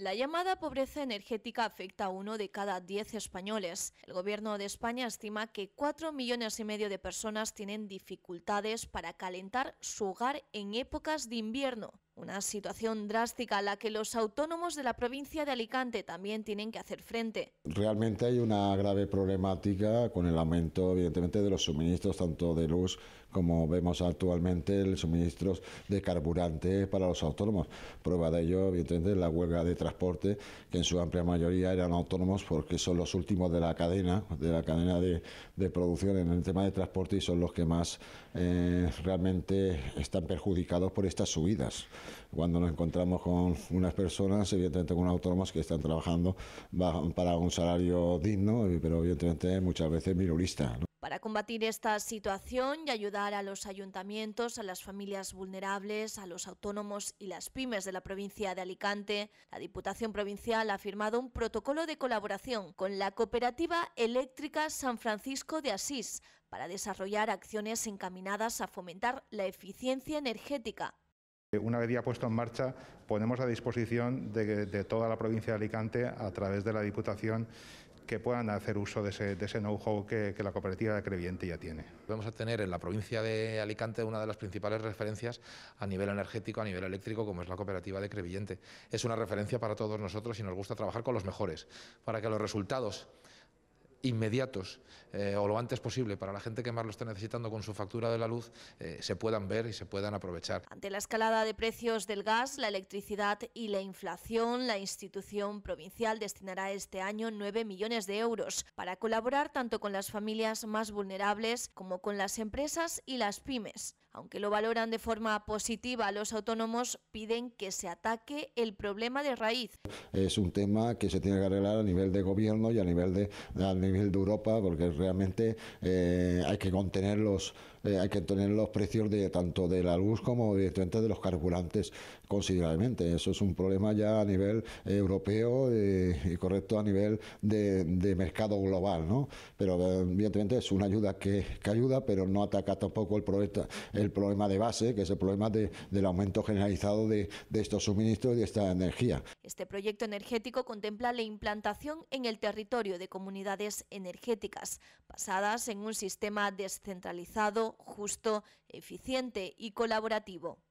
La llamada pobreza energética afecta a uno de cada diez españoles. El Gobierno de España estima que cuatro millones y medio de personas tienen dificultades para calentar su hogar en épocas de invierno. Una situación drástica a la que los autónomos de la provincia de Alicante también tienen que hacer frente. Realmente hay una grave problemática con el aumento, evidentemente, de los suministros, tanto de luz como vemos actualmente, el suministros de carburante para los autónomos. Prueba de ello, evidentemente, la huelga de transporte, que en su amplia mayoría eran autónomos porque son los últimos de la cadena, de la cadena de, producción en el tema de transporte y son los que más eh, realmente están perjudicados por estas subidas cuando nos encontramos con unas personas, evidentemente con autónomos que están trabajando para un salario digno, pero evidentemente muchas veces minorista. Para combatir esta situación y ayudar a los ayuntamientos, a las familias vulnerables, a los autónomos y las pymes de la provincia de Alicante, la Diputación Provincial ha firmado un protocolo de colaboración con la Cooperativa Eléctrica San Francisco de Asís para desarrollar acciones encaminadas a fomentar la eficiencia energética una vez ya puesto en marcha, ponemos a disposición de, toda la provincia de Alicante, a través de la Diputación, que puedan hacer uso de ese, know-how que, la cooperativa de Crevillente ya tiene. Vamos a tener en la provincia de Alicante una de las principales referencias a nivel energético, a nivel eléctrico, como es la cooperativa de Crevillente. Es una referencia para todos nosotros y nos gusta trabajar con los mejores, para que los resultados inmediatos eh, o lo antes posible para la gente que más lo está necesitando con su factura de la luz eh, se puedan ver y se puedan aprovechar. Ante la escalada de precios del gas, la electricidad y la inflación, la institución provincial destinará este año 9 millones de euros para colaborar tanto con las familias más vulnerables como con las empresas y las pymes. Aunque lo valoran de forma positiva, los autónomos piden que se ataque el problema de raíz. Es un tema que se tiene que arreglar a nivel de gobierno y a nivel de, a nivel de Europa, porque realmente eh, hay que contener los eh, hay que tener los precios de tanto de la luz como directamente de los carburantes considerablemente. Eso es un problema ya a nivel europeo eh, y correcto a nivel de, mercado global, ¿no? Pero evidentemente es una ayuda que, que ayuda, pero no ataca tampoco el problema el problema de base, que es el problema del aumento generalizado de estos suministros y de esta energía. Este proyecto energético contempla la implantación en el territorio de comunidades energéticas, basadas en un sistema descentralizado, justo, eficiente y colaborativo.